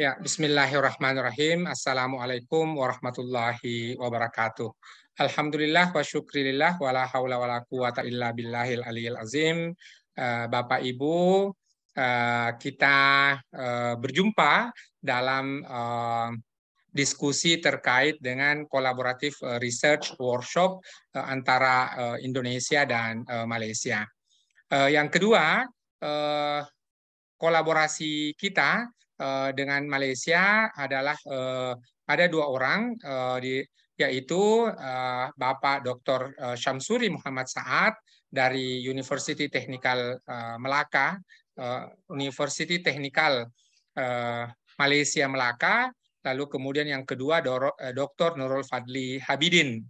Ya, bismillahirrahmanirrahim. Assalamualaikum warahmatullahi wabarakatuh. Alhamdulillah wa syukrilillah wa la hawla wa la quwata illa billahil aliyil azim. Eh, Bapak Ibu, eh, kita eh, berjumpa dalam diskusi terkait dengan kolaboratif research workshop antara Indonesia dan Malaysia. Yang kedua, kolaborasi kita Eh, dengan Malaysia adalah uh, ada dua orang uh, di yaitu uh, Bapak Dr. Syamsuri Muhammad Saad dari University Technical uh, Melaka, uh, University Technical uh, Malaysia Melaka, lalu kemudian yang kedua Dr. Nurul Fadli Habidin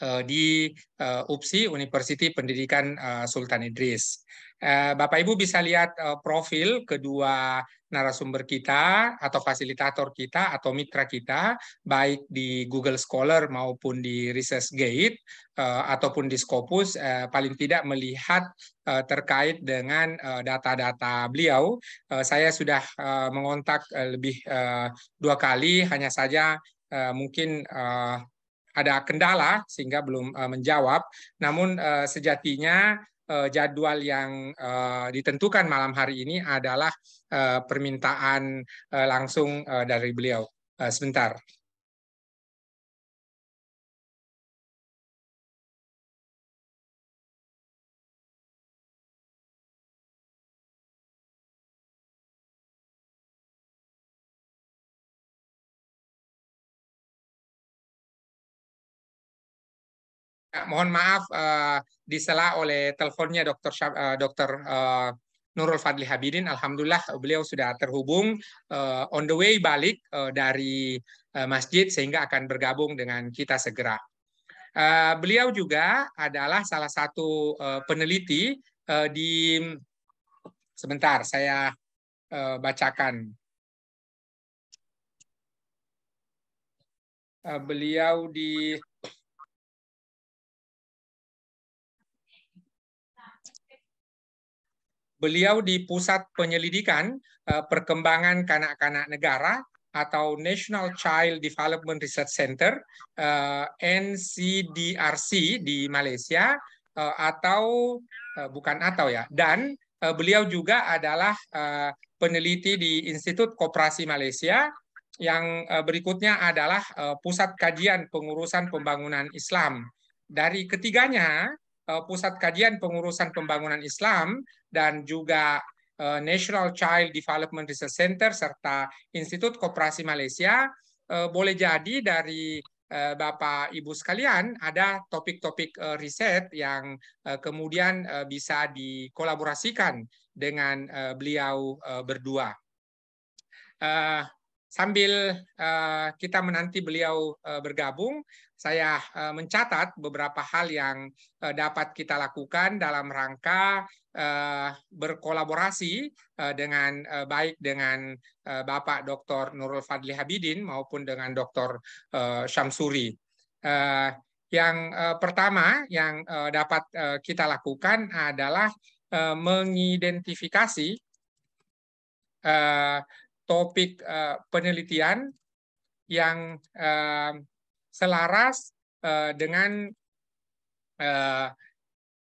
uh, di uh, UPSI University Pendidikan uh, Sultan Idris. Eh, Bapak Ibu bisa lihat eh, profil kedua narasumber kita atau fasilitator kita atau mitra kita baik di Google Scholar maupun di ResearchGate eh, ataupun di Scopus paling tidak melihat terkait dengan data-data beliau. Saya sudah mengontak lebih dua kali hanya saja mungkin ada kendala sehingga belum menjawab. Namun sejatinya Eh, jadwal yang eh, ditentukan malam hari ini adalah eh, permintaan langsung dari beliau. Sebentar. mohon maaf uh, disela oleh teleponnya Dr. uh, Dr. Uh, Nurul Fadli Habidin. Alhamdulillah beliau sudah terhubung uh, on the way balik uh, dari uh, masjid sehingga akan bergabung dengan kita segera. Uh, beliau juga adalah salah satu uh, peneliti uh, di sebentar saya uh, bacakan. Uh, beliau di Beliau di Pusat Penyelidikan eh, Perkembangan Kanak-kanak Negara atau National Child Development Research Center eh, NCDRC di Malaysia eh, atau bukan atau ya dan beliau juga adalah peneliti di Institut Koperasi Malaysia yang berikutnya adalah Pusat Kajian Pengurusan Pembangunan Islam. Dari ketiganya, Eh, Pusat Kajian Pengurusan Pembangunan Islam dan juga eh, National Child Development Research Center serta Institut Koperasi Malaysia eh, boleh jadi dari Bapak Ibu sekalian ada topik-topik riset yang kemudian bisa dikolaborasikan dengan beliau berdua sambil uh, kita menanti beliau uh, bergabung, saya uh, mencatat beberapa hal yang uh, dapat kita lakukan dalam rangka uh, berkolaborasi uh, dengan uh, baik dengan uh, Bapak Dr. Nurul Fadli Habidin maupun dengan Dr. Uh, Syamsuri. Uh, yang uh, pertama yang uh, dapat uh, kita lakukan adalah uh, mengidentifikasi topik uh, penelitian yang uh, selaras uh, dengan uh,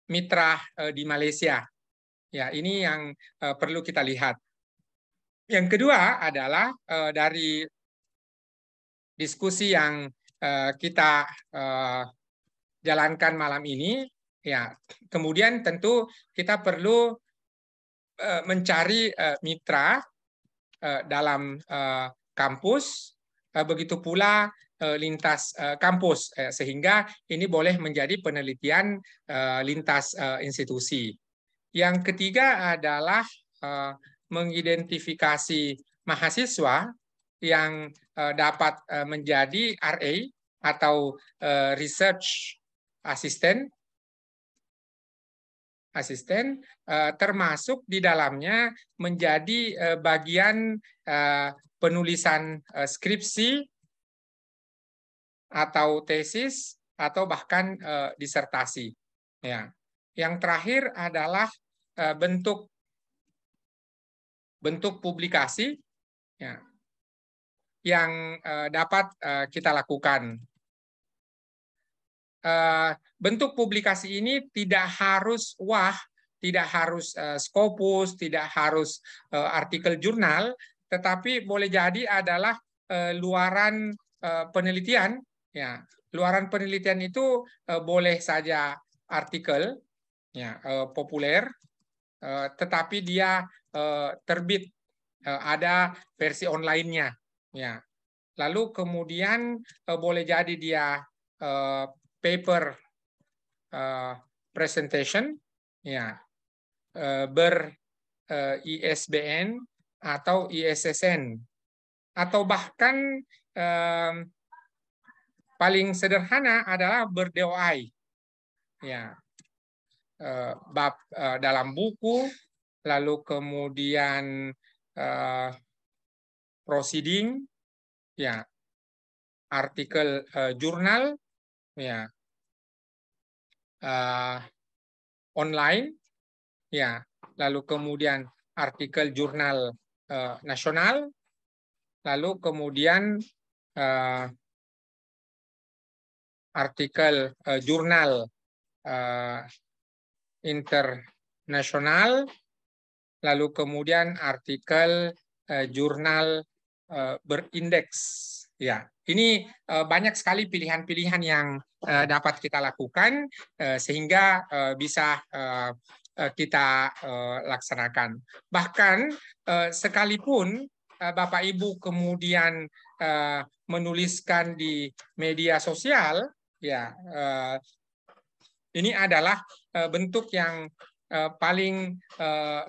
mitra uh, di Malaysia. Ya, ini yang uh, perlu kita lihat. Yang kedua adalah uh, dari diskusi yang uh, kita uh, jalankan malam ini, ya. Kemudian tentu kita perlu uh, mencari uh, mitra Eh, dalam eh, kampus, eh, begitu pula lintas kampus, sehingga ini boleh menjadi penelitian lintas institusi. Yang ketiga adalah mengidentifikasi mahasiswa yang dapat menjadi RA atau Research Assistant asisten eh, termasuk di dalamnya menjadi eh, bagian eh, penulisan skripsi atau tesis atau bahkan disertasi. Ya. Yang terakhir adalah bentuk bentuk publikasi ya, yang dapat kita lakukan Eh, bentuk publikasi ini tidak harus wah, tidak harus eh, skopus, tidak harus eh, artikel jurnal, tetapi boleh jadi adalah luaran penelitian. Ya, luaran penelitian itu boleh saja artikel ya populer, tetapi dia terbit ada versi onlinenya. Ya, lalu kemudian boleh jadi dia paper uh, presentation ya uh, ber uh, ISBN atau ISSN atau bahkan uh, paling sederhana adalah berdoi ya uh, bab uh, dalam buku lalu kemudian uh, proceeding ya artikel uh, jurnal ya uh, online ya lalu kemudian artikel jurnal uh, nasional lalu kemudian uh, artikel uh, jurnal uh, internasional lalu kemudian artikel uh, jurnal uh, berindeks Ya, ini eh, banyak sekali pilihan-pilihan yang eh, dapat kita lakukan eh, sehingga bisa kita laksanakan. Bahkan sekalipun Bapak Ibu kemudian menuliskan di media sosial, ya ini adalah bentuk yang paling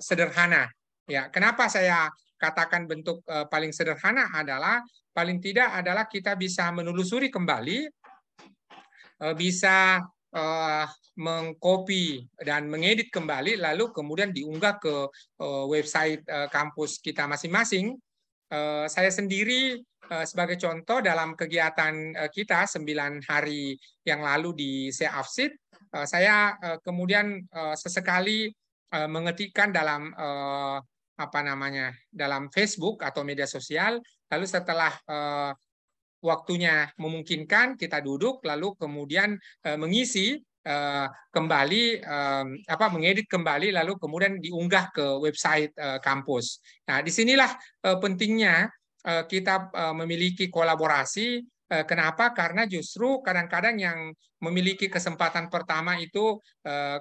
sederhana. Ya, kenapa saya katakan bentuk paling sederhana adalah paling tidak adalah kita bisa menelusuri kembali, eh, bisa eh, mengcopy dan mengedit kembali, lalu kemudian diunggah ke eh, website kampus kita masing-masing. Saya sendiri sebagai contoh dalam kegiatan kita sembilan hari yang lalu di Seafsid, saya kemudian sesekali mengetikkan dalam apa namanya dalam Facebook atau media sosial Lalu setelah uh, waktunya memungkinkan kita duduk lalu kemudian uh, mengisi uh, kembali apa mengedit kembali lalu kemudian diunggah ke website kampus. Nah, disinilah pentingnya kita memiliki kolaborasi Kenapa? Karena justru kadang-kadang yang memiliki kesempatan pertama itu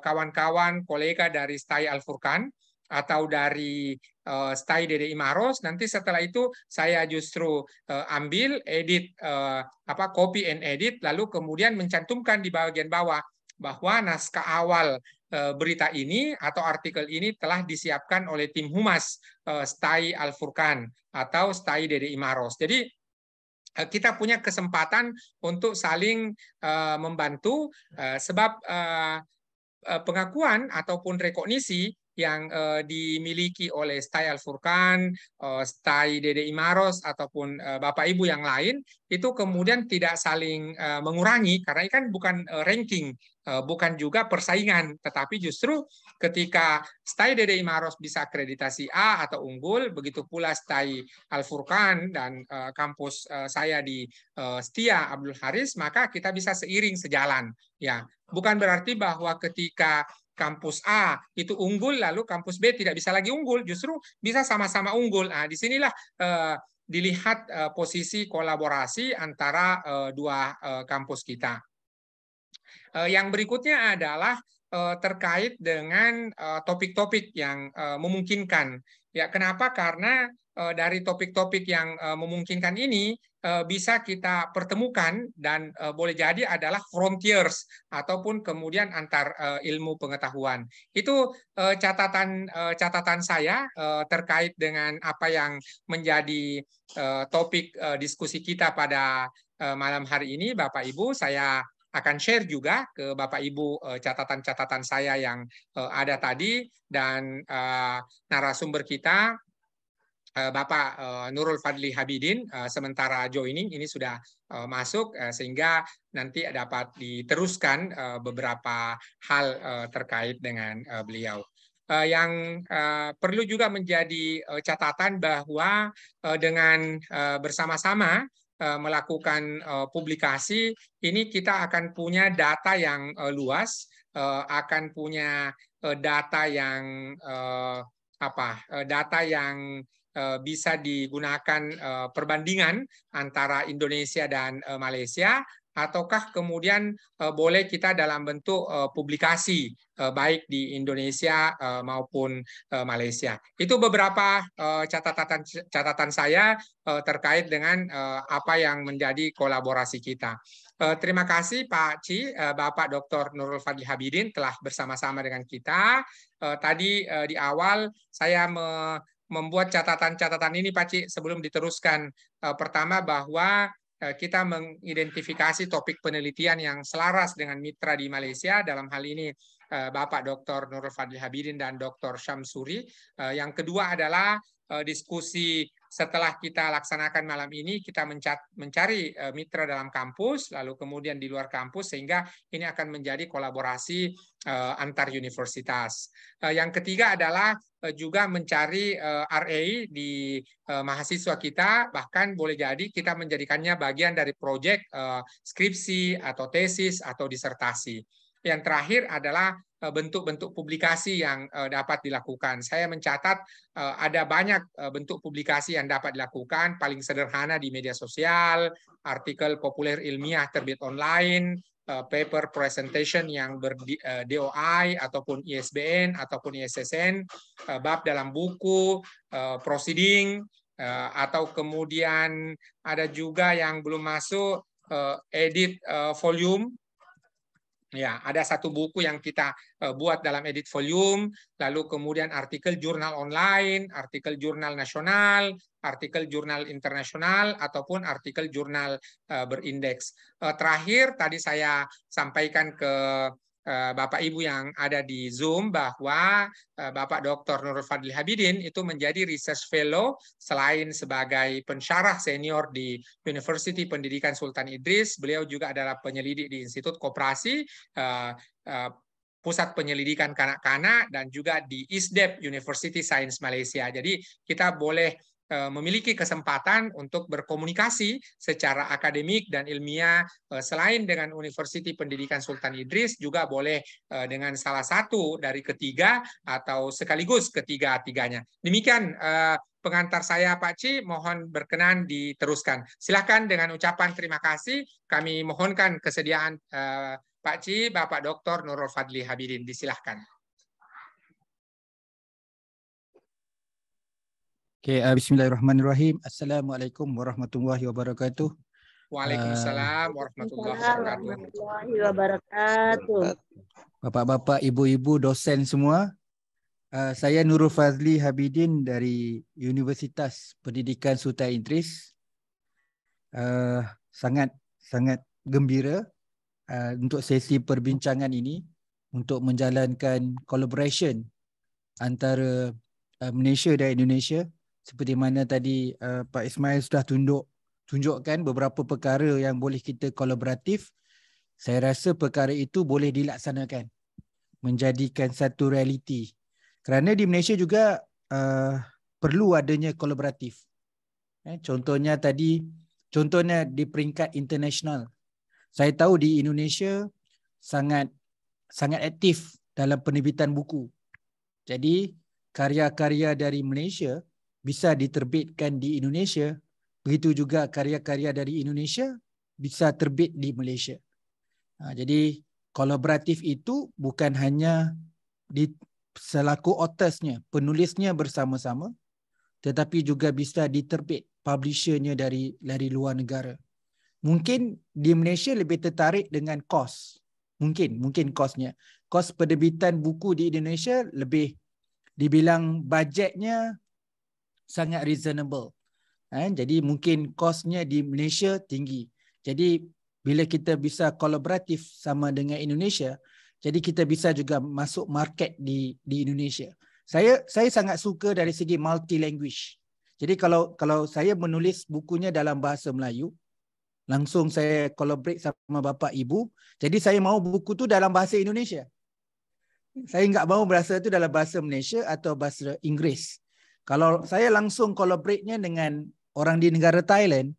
kawan-kawan kolega dari Stai Al Furkan atau dari uh, stay dari Imaros nanti setelah itu saya justru uh, ambil edit uh, apa copy and edit lalu kemudian mencantumkan di bagian bawah bahwa naskah awal uh, berita ini atau artikel ini telah disiapkan oleh tim humas uh, Stai Al Furkan atau Stai dari Imaros. Jadi kita punya kesempatan untuk saling uh, membantu uh, sebab uh, pengakuan ataupun rekognisi yang uh, dimiliki oleh Stai Al Furkan, uh, eh, Stai Dede Imaros ataupun uh, Bapak Ibu yang lain itu kemudian tidak saling uh, mengurangi karena ini kan bukan uh, ranking, uh, bukan juga persaingan, tetapi justru ketika Stai Dede Imaros bisa akreditasi A atau unggul, begitu pula Stai Al Furkan dan uh, kampus uh, saya di uh, Setia Abdul Haris, maka kita bisa seiring sejalan. Ya, bukan berarti bahwa ketika kampus A itu unggul lalu kampus B tidak bisa lagi unggul justru bisa sama-sama unggul nah disinilah eh, dilihat eh, posisi kolaborasi antara eh, dua eh, kampus kita eh, yang berikutnya adalah eh, terkait dengan eh, topik-topik eh, yang eh, memungkinkan ya kenapa karena eh, dari topik-topik yang eh, memungkinkan ini Eh, bisa kita pertemukan dan eh, boleh jadi adalah frontiers ataupun kemudian antar eh, ilmu pengetahuan. Itu catatan catatan saya terkait dengan apa yang menjadi topik diskusi kita pada malam hari ini Bapak Ibu. Saya akan share juga ke Bapak Ibu catatan-catatan saya yang ada tadi dan narasumber kita Eh, Bapak eh, Nurul Fadli Habidin eh, sementara joining ini sudah masuk sehingga nanti dapat diteruskan beberapa hal terkait dengan beliau. Yang perlu juga menjadi catatan bahwa dengan bersama-sama melakukan publikasi ini kita akan punya data yang luas, akan punya data yang apa data yang Eh, bisa digunakan eh, perbandingan antara Indonesia dan eh, Malaysia ataukah kemudian boleh kita dalam bentuk publikasi baik di Indonesia maupun Malaysia. Itu beberapa catatan catatan saya terkait dengan apa yang menjadi kolaborasi kita. Terima kasih Pak Ci, Bapak Dr. Nurul Fadli Habidin telah bersama-sama dengan kita. Tadi di awal saya membuat catatan-catatan ini Pak Cik sebelum diteruskan. Eh, pertama bahwa eh, kita mengidentifikasi topik penelitian yang selaras dengan mitra di Malaysia dalam hal ini eh, Bapak Dr. Nurul Fadli Habidin dan Dr. Syamsuri. Yang kedua adalah diskusi setelah kita laksanakan malam ini kita mencari eh, mitra dalam kampus lalu kemudian di luar kampus sehingga ini akan menjadi kolaborasi eh, antar universitas. Eh, yang ketiga adalah juga mencari RA di mahasiswa kita bahkan boleh jadi kita menjadikannya bagian dari proyek skripsi atau tesis atau disertasi. Yang terakhir adalah Eh, bentuk-bentuk publikasi yang eh, dapat dilakukan. Saya mencatat eh, ada banyak bentuk publikasi yang dapat dilakukan, paling sederhana di media sosial, artikel populer ilmiah terbit online, paper presentation yang ber DOI ataupun ISBN ataupun ISSN, bab dalam buku, proceeding, atau kemudian ada juga yang belum masuk edit volume Ya, ada satu buku yang kita eh, buat dalam edit volume, lalu kemudian artikel jurnal online, artikel jurnal nasional, artikel jurnal internasional, ataupun artikel jurnal eh, berindeks. Eh, terakhir, tadi saya sampaikan ke Eh, Bapak Ibu yang ada di Zoom bahwa eh, Bapak Dr. Nur Fadli Habidin itu menjadi research fellow selain sebagai pensyarah senior di University Pendidikan Sultan Idris, beliau juga adalah penyelidik di Institut Koperasi eh, Pusat Penyelidikan Kanak-kanak dan juga di ISDEP University Science Malaysia. Jadi kita boleh Eh, memiliki kesempatan untuk berkomunikasi secara akademik dan ilmiah eh, selain dengan Universiti Pendidikan Sultan Idris juga boleh eh, dengan salah satu dari ketiga atau sekaligus ketiga-tiganya. Demikian pengantar saya Pak Ci, mohon berkenan diteruskan. Silahkan dengan ucapan terima kasih, kami mohonkan kesediaan Pak Ci, Bapak Dr. Nurul Fadli Habidin, disilahkan. Okay, uh, eh, bismillahirrahmanirrahim. Assalamualaikum warahmatullahi wabarakatuh. Waalaikumsalam uh, warahmatullahi wabarakatuh. Bapak-bapak, ibu-ibu, dosen semua. Uh, saya Nurul Fazli Habidin dari Universitas Pendidikan Sultan Idris. Uh, sangat sangat gembira uh, untuk sesi perbincangan ini untuk menjalankan collaboration antara uh, Malaysia dan Indonesia seperti mana tadi uh, Pak Ismail sudah tunduk, tunjukkan beberapa perkara yang boleh kita kolaboratif saya rasa perkara itu boleh dilaksanakan menjadikan satu realiti kerana di Malaysia juga uh, perlu adanya kolaboratif eh, contohnya tadi contohnya di peringkat international saya tahu di Indonesia sangat sangat aktif dalam penerbitan buku jadi karya-karya dari Malaysia bisa diterbitkan di Indonesia, begitu juga karya-karya dari Indonesia bisa terbit di Malaysia. Ha, jadi kolaboratif itu bukan hanya di selaku otasnya, penulisnya bersama-sama, tetapi juga bisa diterbit publishernya dari dari luar negara. Mungkin di Malaysia lebih tertarik dengan kos. Mungkin, mungkin kosnya. Kos penerbitan buku di Indonesia lebih dibilang bajetnya sangat reasonable. Eh, jadi mungkin kosnya di Malaysia tinggi. Jadi bila kita bisa kolaboratif sama dengan Indonesia, jadi kita bisa juga masuk market di di Indonesia. Saya saya sangat suka dari segi multi language. Jadi kalau kalau saya menulis bukunya dalam bahasa Melayu, langsung saya collaborate sama bapa ibu. Jadi saya mau buku tu dalam bahasa Indonesia. Saya enggak mau bahasa tu dalam bahasa Malaysia atau bahasa Inggeris kalau saya langsung collaborate dengan orang di negara Thailand,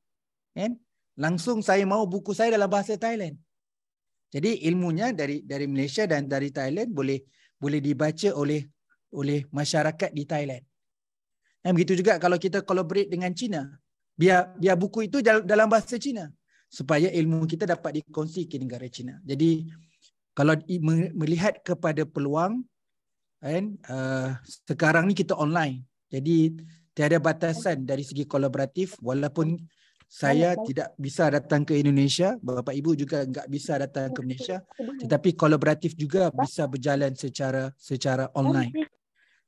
kan? langsung saya mau buku saya dalam bahasa Thailand. Jadi ilmunya dari dari Malaysia dan dari Thailand boleh boleh dibaca oleh oleh masyarakat di Thailand. Dan begitu juga kalau kita collaborate dengan China, biar biar buku itu dalam bahasa China supaya ilmu kita dapat dikongsi ke negara China. Jadi kalau melihat kepada peluang kan uh, sekarang ni kita online jadi tiada batasan dari segi kolaboratif walaupun saya tidak bisa datang ke Indonesia, Bapak Ibu juga enggak bisa datang ke Malaysia, tetapi kolaboratif juga bisa berjalan secara secara online.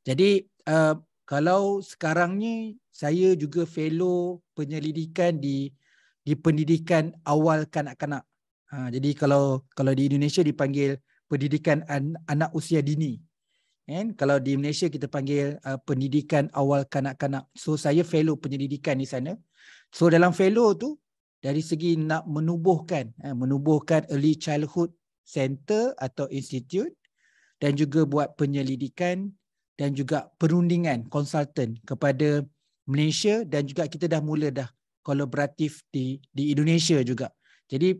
Jadi uh, kalau sekarang ni saya juga fellow penyelidikan di di pendidikan awal kanak-kanak. Ha, jadi kalau kalau di Indonesia dipanggil pendidikan an, anak usia dini. Kan? Kalau di Malaysia kita panggil uh, pendidikan awal kanak-kanak. So saya fellow penyelidikan di sana. So dalam fellow tu dari segi nak menubuhkan eh, menubuhkan early childhood center atau institute dan juga buat penyelidikan dan juga perundingan consultant kepada Malaysia dan juga kita dah mula dah kolaboratif di di Indonesia juga. Jadi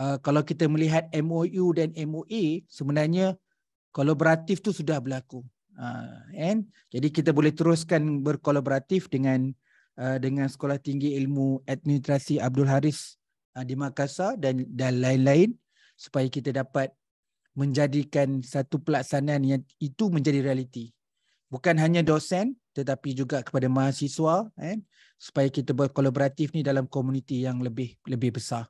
uh, kalau kita melihat MOU dan MOA sebenarnya kolaboratif tu sudah berlaku. Uh, and jadi kita boleh teruskan berkolaboratif dengan uh, dengan Sekolah Tinggi Ilmu Administrasi Abdul Haris uh, di Makassar dan dan lain-lain supaya kita dapat menjadikan satu pelaksanaan yang itu menjadi realiti. Bukan hanya dosen tetapi juga kepada mahasiswa eh, supaya kita berkolaboratif ni dalam komuniti yang lebih lebih besar.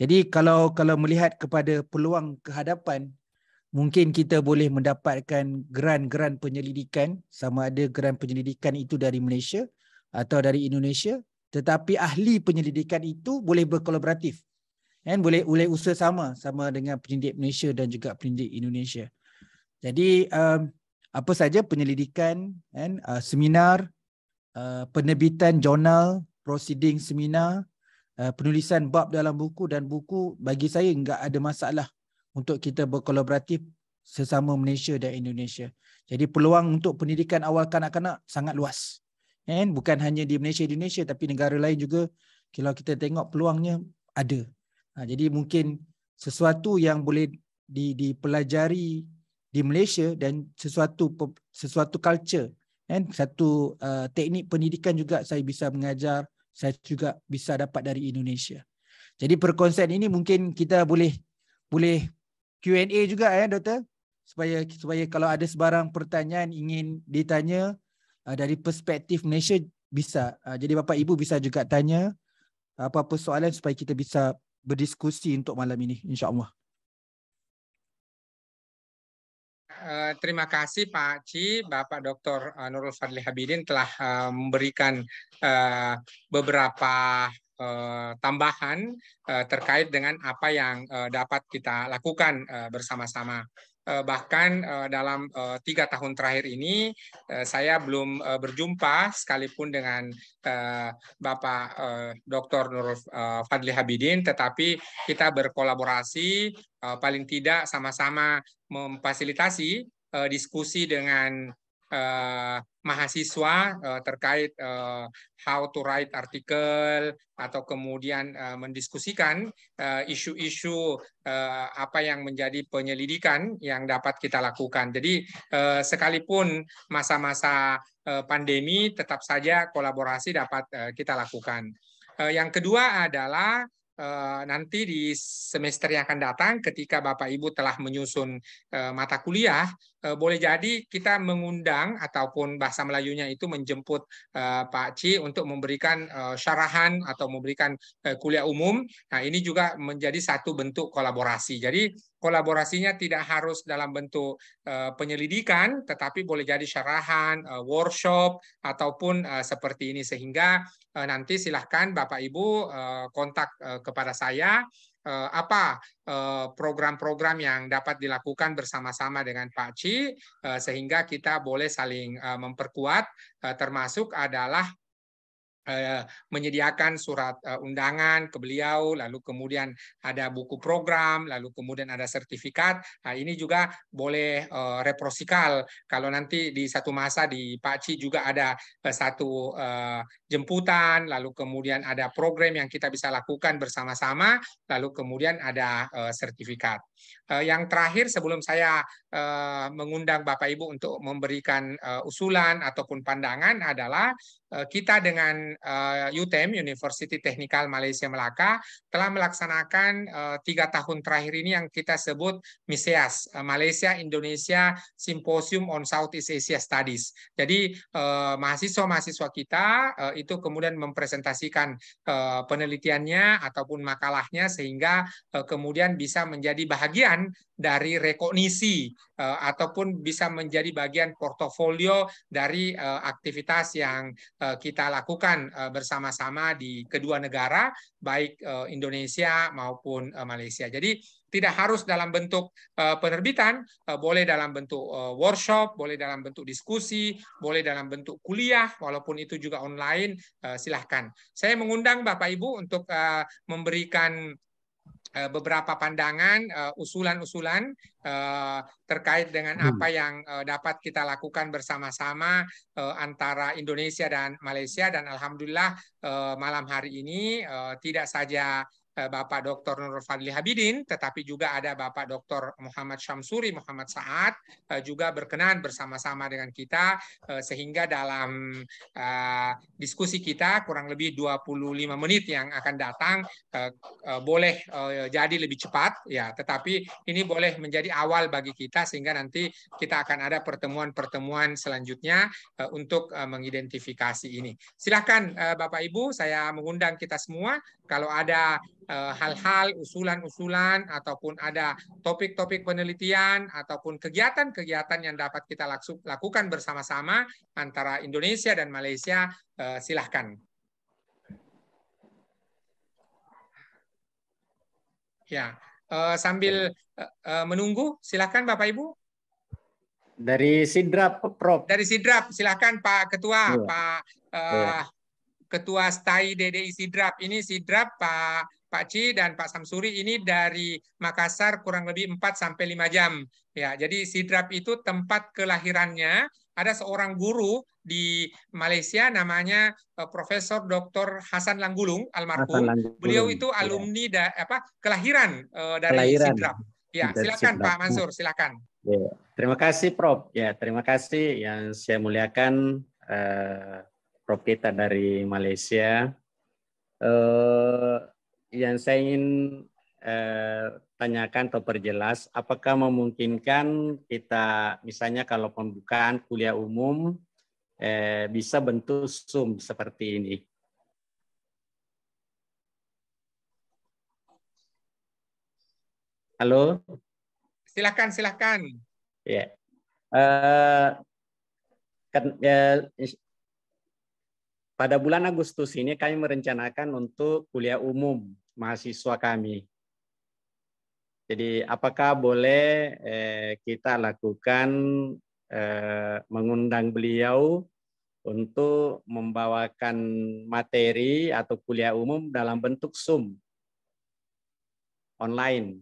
Jadi kalau kalau melihat kepada peluang kehadapan mungkin kita boleh mendapatkan geran-geran penyelidikan sama ada geran penyelidikan itu dari Malaysia atau dari Indonesia tetapi ahli penyelidikan itu boleh berkolaboratif dan boleh boleh usaha sama sama dengan penyelidik Malaysia dan juga penyelidik Indonesia jadi um, apa saja penyelidikan kan uh, seminar uh, penerbitan jurnal proceeding seminar uh, penulisan bab dalam buku dan buku bagi saya enggak ada masalah untuk kita berkolaboratif sesama Malaysia dan Indonesia. Jadi peluang untuk pendidikan awal kanak-kanak sangat luas. Ya and bukan hanya di Malaysia Indonesia tapi negara lain juga kalau kita tengok peluangnya ada. Ha, jadi mungkin sesuatu yang boleh dipelajari di Malaysia dan sesuatu sesuatu culture ya and satu uh, teknik pendidikan juga saya bisa mengajar saya juga bisa dapat dari Indonesia. Jadi perkonsep ini mungkin kita boleh boleh Q&A juga ya doktor supaya supaya kalau ada sebarang pertanyaan ingin ditanya uh, dari perspektif Malaysia bisa uh, jadi bapa ibu bisa juga tanya uh, apa-apa soalan supaya kita bisa berdiskusi untuk malam ini insyaallah. Uh, terima kasih Pak Ci, Bapak Dr. Nurul Fadli Habidin telah uh, memberikan uh, beberapa uh, Eh, tambahan eh, terkait dengan apa yang eh, dapat kita lakukan bersama-sama. bahkan dalam tiga tahun terakhir ini saya belum berjumpa sekalipun dengan Bapak uh, Dr. Nur Fadli Habidin, tetapi kita berkolaborasi paling tidak sama-sama memfasilitasi diskusi dengan uh, mahasiswa uh, terkait uh, how to write artikel atau kemudian uh, mendiskusikan isu-isu uh, uh, apa yang menjadi penyelidikan yang dapat kita lakukan. Jadi uh, sekalipun masa-masa uh, pandemi tetap saja kolaborasi dapat uh, kita lakukan. Uh, yang kedua adalah nanti di semester yang akan datang ketika Bapak Ibu telah menyusun mata kuliah Eh, boleh jadi kita mengundang ataupun bahasa Melayunya itu menjemput eh, Pak Ci untuk memberikan eh, syarahan atau memberikan kuliah umum. Nah, ini juga menjadi satu bentuk kolaborasi. Jadi kolaborasinya tidak harus dalam bentuk penyelidikan, tetapi boleh jadi syarahan, workshop, ataupun seperti ini. Sehingga nanti silahkan Bapak Ibu kontak kepada saya eh, apa eh, program-program eh, yang dapat dilakukan bersama-sama dengan Pak Ci eh, sehingga kita boleh saling eh, memperkuat eh, termasuk adalah Eh, menyediakan surat eh, undangan ke beliau, lalu kemudian ada buku program, lalu kemudian ada sertifikat. Nah, ini juga boleh eh, reprosikal kalau nanti di satu masa di Paci juga ada satu jemputan, lalu kemudian ada program yang kita bisa lakukan bersama-sama, lalu kemudian ada sertifikat. Yang terakhir sebelum saya mengundang Bapak Ibu untuk memberikan usulan ataupun pandangan adalah Eh, kita dengan eh, UTM University Technical Malaysia Melaka telah melaksanakan eh, tiga tahun terakhir ini yang kita sebut MISEAS Malaysia Indonesia Symposium on Southeast Asia Studies. Jadi mahasiswa-mahasiswa kita itu kemudian mempresentasikan penelitiannya ataupun makalahnya sehingga kemudian bisa menjadi bagian dari rekognisi ataupun bisa menjadi bagian portofolio dari aktivitas yang Eh, kita lakukan eh, bersama-sama di kedua negara, baik eh, Indonesia maupun Malaysia. Jadi tidak harus dalam bentuk penerbitan, boleh dalam bentuk workshop, boleh dalam bentuk diskusi, boleh dalam bentuk kuliah, walaupun itu juga online, silahkan. Saya mengundang Bapak Ibu untuk memberikan Eh, beberapa pandangan, eh, usulan-usulan eh, terkait dengan hmm. apa yang dapat kita lakukan bersama-sama antara Indonesia dan Malaysia dan alhamdulillah malam hari ini tidak saja Eh, Bapak Dr. Nur Fadli Habidin, tetapi juga ada Bapak Dr. Muhammad Syamsuri, Muhammad Saad eh, juga berkenan bersama-sama dengan kita eh, sehingga dalam diskusi kita kurang lebih 25 menit yang akan datang boleh jadi lebih cepat ya, tetapi ini boleh menjadi awal bagi kita sehingga nanti kita akan ada pertemuan-pertemuan selanjutnya untuk mengidentifikasi ini. Silakan Bapak Ibu, saya mengundang kita semua kalau ada Eh, hal-hal, usulan-usulan, ataupun ada topik-topik penelitian, ataupun kegiatan-kegiatan yang dapat kita lakukan bersama-sama antara Indonesia dan Malaysia, eh, silahkan. Ya, eh, sambil menunggu, silahkan Bapak-Ibu. Dari Sidrap, Prof. Dari Sidrap, silahkan Pak Ketua, ya. Pak... Ya. Ketua STAI DDI Sidrap. Ini Sidrap Pak Pak Ci dan Pak Samsuri ini dari Makassar kurang lebih 4 sampai 5 jam. Ya, jadi Sidrap itu tempat kelahirannya ada seorang guru di Malaysia namanya eh, Profesor Dr. Hasan Langgulung almarhum. Hasan Langgulung. Beliau itu ya. alumni da, apa kelahiran uh, dari kelahiran. Sidrap. Ya, dari silakan Pak Mansur, silakan. Ya. Terima kasih Prof. Ya, terima kasih yang saya muliakan eh, Prof kita dari Malaysia. Uh, yang saya ingin eh, tanyakan atau perjelas, apakah memungkinkan kita misalnya kalau pembukaan kuliah umum eh, bisa bentuk Zoom seperti ini? Halo? Silakan, silakan. Ya. Yeah. Uh, kan, uh, ya, pada bulan Agustus ini kami merencanakan untuk kuliah umum mahasiswa kami. Jadi apakah boleh eh, kita lakukan eh, mengundang beliau untuk membawakan materi atau kuliah umum dalam bentuk Zoom online?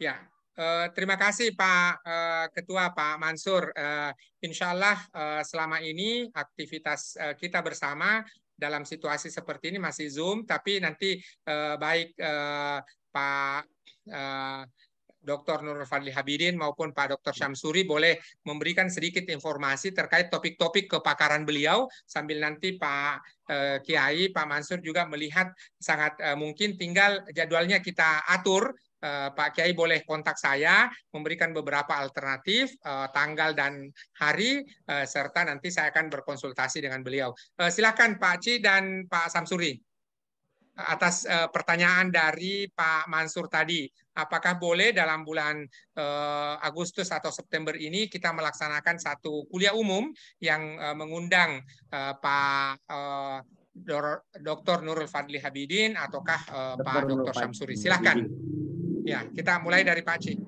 Ya, Eh, terima kasih Pak uh, Ketua Pak Mansur. Uh, eh, Insya Allah uh, selama ini aktivitas uh, kita bersama dalam situasi seperti ini masih Zoom, tapi nanti uh, baik uh, Pak uh, Dr. Nur Fadli Habirin maupun Pak Dr. Syamsuri boleh memberikan sedikit informasi terkait topik-topik kepakaran beliau sambil nanti Pak Kiai, Pak Mansur juga melihat sangat mungkin tinggal jadwalnya kita atur Eh, Pak Kiai boleh kontak saya, memberikan beberapa alternatif, eh, tanggal dan hari, eh, serta nanti saya akan berkonsultasi dengan beliau. Silakan Pak Ci dan Pak Samsuri atas pertanyaan dari Pak Mansur tadi. Apakah boleh dalam bulan Agustus atau September ini kita melaksanakan satu kuliah umum yang mengundang Pak Dr. Nurul Fadli Habidin ataukah Pak Dr. Syamsuri? Silahkan. Ya, kita mulai dari Pak Cik.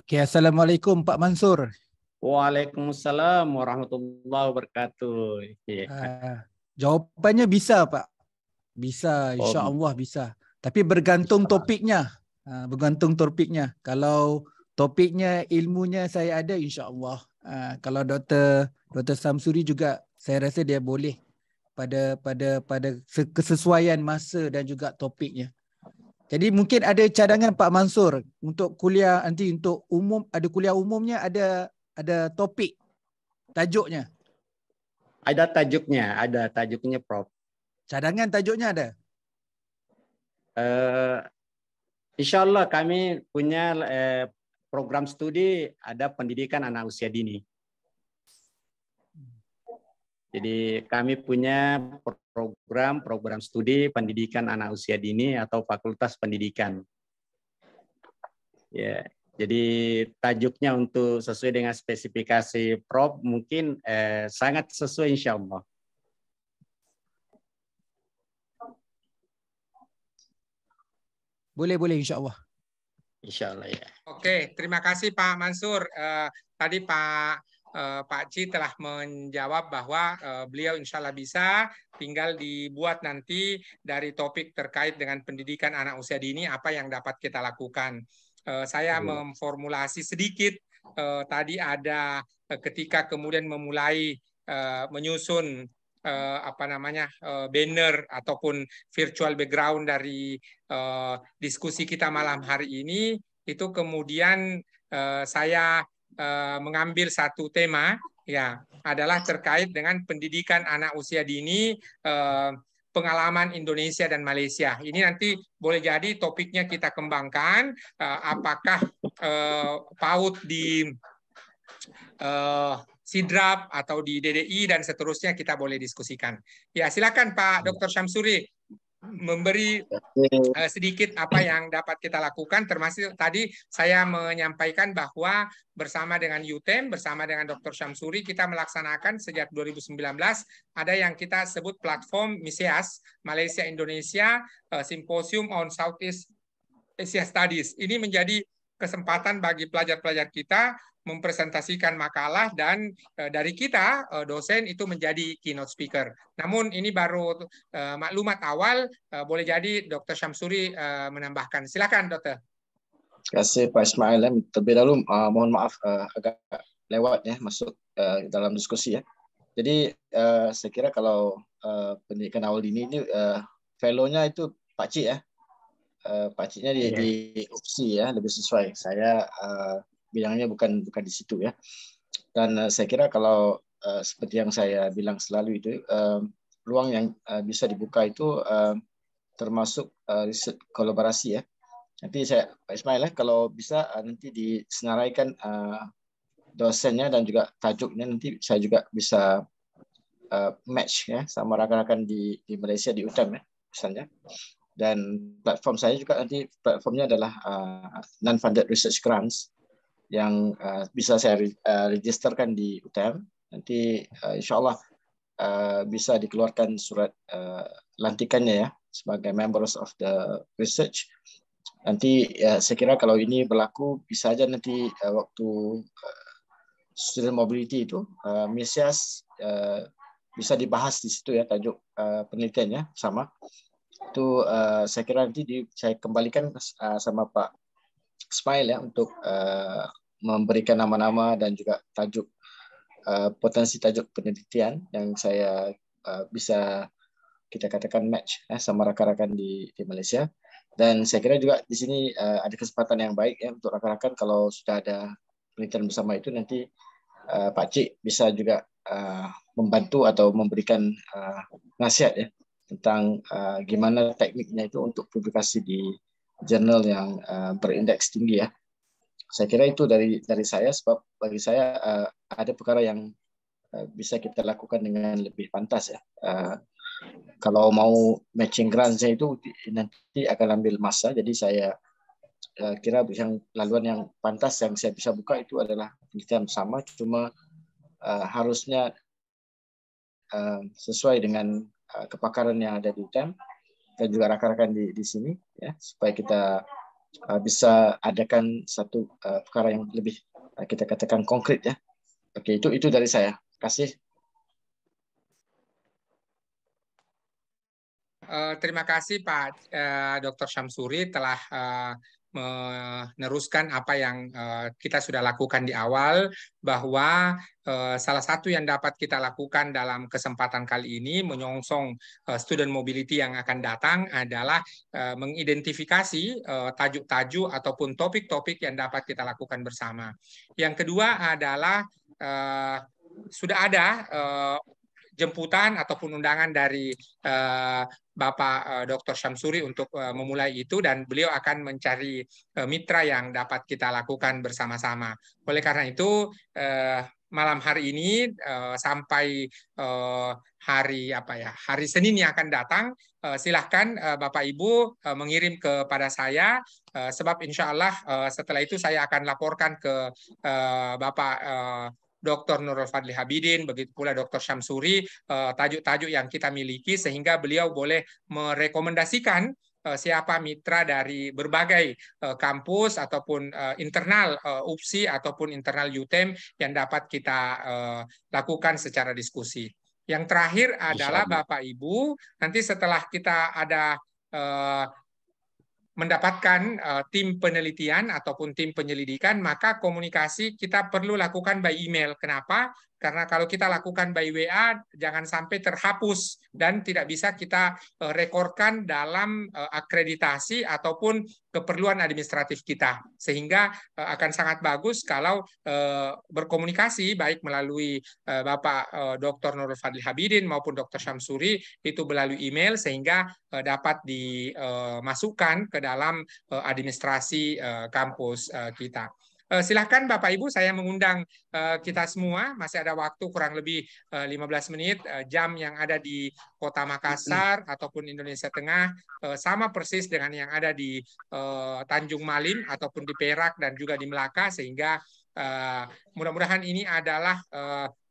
Oke, Assalamualaikum Pak Mansur. Waalaikumsalam warahmatullahi wabarakatuh. Yeah. jawabannya bisa Pak. Bisa, oh, insya Allah bisa. Tapi bergantung topiknya. Ah, bergantung topiknya. Kalau topiknya, ilmunya saya ada insya Allah. Ah, kalau Dr. Dr. Samsuri juga saya rasa dia boleh pada pada pada kesesuaian masa dan juga topiknya. Jadi mungkin ada cadangan Pak Mansur untuk kuliah nanti untuk umum ada kuliah umumnya ada ada topik tajuknya. Ada tajuknya, ada tajuknya Prof. Cadangan tajuknya ada? Eh uh, insyaallah kami punya uh, program studi ada pendidikan anak usia dini. Jadi kami punya program program studi pendidikan anak usia dini atau Fakultas Pendidikan. Ya, jadi tajuknya untuk sesuai dengan spesifikasi prop mungkin eh, sangat sesuai insya Allah. Boleh boleh insya Allah. Insya Allah ya. Oke, terima kasih Pak Mansur. Uh, tadi Pak eh, Pak Ci telah menjawab bahwa eh, beliau insya Allah bisa, tinggal dibuat nanti dari topik terkait dengan pendidikan anak usia dini apa yang dapat kita lakukan. Eh, saya hmm. memformulasi sedikit eh, tadi ada eh, ketika kemudian memulai eh, menyusun eh, apa namanya eh, banner ataupun virtual background dari eh, diskusi kita malam hari ini itu kemudian eh, saya Eh, mengambil satu tema ya adalah terkait dengan pendidikan anak usia dini eh, pengalaman Indonesia dan Malaysia. Ini nanti boleh jadi topiknya kita kembangkan eh, apakah paut di Sidrap atau di DDI dan seterusnya kita boleh diskusikan. Ya silakan Pak Dr. Syamsuri memberi uh, sedikit apa yang dapat kita lakukan termasuk tadi saya menyampaikan bahwa bersama dengan UTEM bersama dengan Dr. Syamsuri kita melaksanakan sejak 2019 ada yang kita sebut platform MISEAS Malaysia Indonesia uh, Symposium on Southeast Asia Studies ini menjadi kesempatan bagi pelajar-pelajar kita mempresentasikan makalah dan eh, dari kita eh, dosen itu menjadi keynote speaker. Namun ini baru eh, maklumat awal, boleh jadi Dr. Syamsuri menambahkan. Silakan Dr. Terima kasih Pak Ismail. Terlebih dahulu uh, mohon maaf uh, agak lewat ya masuk uh, dalam diskusi ya. Jadi uh, saya kira kalau uh, pendidikan awal dini ini uh, fellow-nya itu Pak Cik ya. Uh, Pak Ciknya di, yeah. di UPSI ya, lebih sesuai. Saya uh, bilangnya bukan bukan di situ ya. Dan uh, saya kira kalau uh, seperti yang saya bilang selalu itu uh, eh, ruang yang uh, bisa dibuka itu uh, termasuk uh, riset kolaborasi ya. Nanti saya Pak Ismail ya, kalau bisa uh, nanti disenaraikan uh, dosennya dan juga tajuknya nanti saya juga bisa uh, match ya sama rekan-rekan di di Malaysia di UTM ya misalnya. Dan platform saya juga nanti platformnya adalah uh, non-funded research grants yang uh, bisa saya uh, registerkan di UTM. Nanti uh, insya Allah uh, bisa dikeluarkan surat uh, lantikannya ya sebagai members of the research. Nanti ya, saya kira kalau ini berlaku bisa aja nanti uh, waktu uh, student mobility itu uh, Mesias uh, bisa dibahas di situ ya tajuk uh, penelitiannya sama itu uh, saya kira nanti di, saya kembalikan uh, sama Pak Smile ya untuk uh, memberikan nama-nama dan juga tajuk uh, potensi tajuk penelitian yang saya uh, bisa kita katakan match ya, sama rakan-rakan di, di Malaysia. Dan saya kira juga di sini uh, ada kesempatan yang baik ya untuk rakan-rakan kalau sudah ada penelitian bersama itu nanti uh, Pak Cik bisa juga uh, membantu atau memberikan uh, nasihat ya tentang uh, gimana tekniknya itu untuk publikasi di jurnal yang uh, berindeks tinggi ya. Saya kira itu dari dari saya sebab bagi saya uh, ada perkara yang uh, bisa kita lakukan dengan lebih pantas ya. Uh, kalau mau matching grant saya itu nanti akan ambil masa jadi saya uh, kira yang laluan yang pantas yang saya bisa buka itu adalah penelitian sama cuma uh, harusnya uh, sesuai dengan uh, kepakaran yang ada di UTM e dan juga rekan-rekan di, di sini ya supaya kita uh, bisa adakan satu uh, perkara yang lebih uh, kita katakan konkret ya. Oke, itu itu dari saya. Kasih. Uh, terima kasih Pak uh, Dr. Syamsuri telah uh, meneruskan apa yang eh, kita sudah lakukan di awal bahwa eh, salah satu yang dapat kita lakukan dalam kesempatan kali ini menyongsong eh, student mobility yang akan datang adalah mengidentifikasi tajuk-tajuk ataupun topik-topik yang dapat kita lakukan bersama. Yang kedua adalah sudah ada jemputan ataupun undangan dari uh, Bapak uh, eh, Dr. Syamsuri untuk uh, memulai itu dan beliau akan mencari uh, mitra yang dapat kita lakukan bersama-sama. Oleh karena itu uh, malam hari ini uh, sampai uh, hari apa ya hari Senin yang akan datang uh, silahkan uh, Bapak Ibu uh, mengirim kepada saya uh, sebab insya Allah uh, setelah itu saya akan laporkan ke uh, Bapak uh, Dr. Nurul Fadli Habidin, begitu pula Dr. Syamsuri, eh, tajuk-tajuk yang kita miliki sehingga beliau boleh merekomendasikan eh, siapa mitra dari berbagai eh, kampus ataupun internal UPSI ataupun internal UTEM yang dapat kita lakukan secara diskusi. Yang terakhir adalah Bapak Ibu, nanti setelah kita ada mendapatkan uh, tim penelitian ataupun tim penyelidikan, maka komunikasi kita perlu lakukan by email. Kenapa? karena kalau kita lakukan by WA jangan sampai terhapus dan tidak bisa kita e, rekorkan dalam e, akreditasi ataupun keperluan administratif kita sehingga e, akan sangat bagus kalau berkomunikasi baik melalui Bapak Dr. Nurul Fadli Habidin maupun Dr. Syamsuri itu melalui email sehingga dapat dimasukkan ke dalam administrasi kampus kita. Eh, silahkan Bapak Ibu, saya mengundang eh, kita semua. Masih ada waktu kurang lebih 15 eh, menit jam yang ada di Kota Makassar ataupun Indonesia Tengah sama persis dengan yang ada di Tanjung Malim ataupun di Perak dan juga di Melaka sehingga mudah-mudahan ini adalah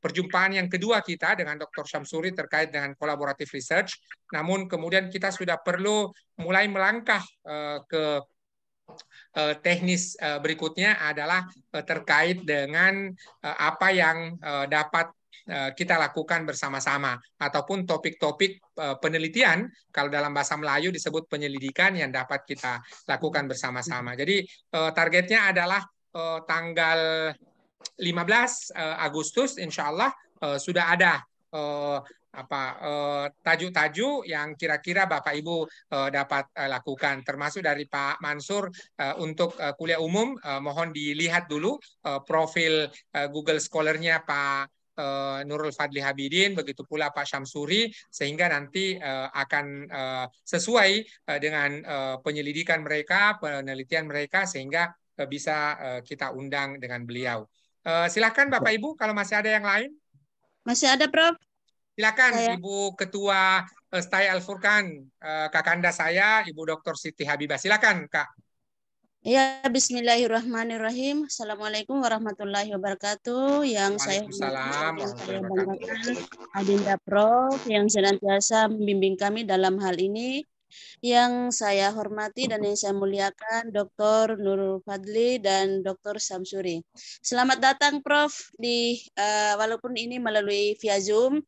perjumpaan yang kedua kita dengan Dr. Syamsuri terkait dengan collaborative research. Namun kemudian kita sudah perlu mulai melangkah ke Eh, teknis eh, berikutnya adalah eh, terkait dengan apa yang dapat kita lakukan bersama-sama ataupun topik-topik penelitian kalau dalam bahasa Melayu disebut penyelidikan yang dapat kita lakukan bersama-sama. Jadi targetnya adalah tanggal 15 Agustus insya Allah sudah ada apa eh, tajuk-tajuk uh, yang kira-kira Bapak Ibu uh, dapat uh, lakukan termasuk dari Pak Mansur untuk kuliah umum mohon dilihat dulu profil Google Scholar-nya Pak Nurul Fadli Habidin, begitu pula Pak Syamsuri, sehingga nanti akan sesuai dengan penyelidikan mereka, penelitian mereka, sehingga bisa kita undang dengan beliau. Silahkan Bapak Ibu, kalau masih ada yang lain. Masih ada, Prof. Silakan saya. Ibu Ketua eh, Stay Al Furkan, eh, Kakanda saya, Ibu Dr. Siti Habibah. Silakan, Kak. Ya, bismillahirrahmanirrahim. Assalamualaikum warahmatullahi wabarakatuh. Yang saya hormati, Adinda Prof yang senantiasa membimbing kami dalam hal ini yang saya hormati dan yang saya muliakan Dr. Nurul Fadli dan Dr. Samsuri. Selamat datang Prof di uh, walaupun ini melalui via Zoom,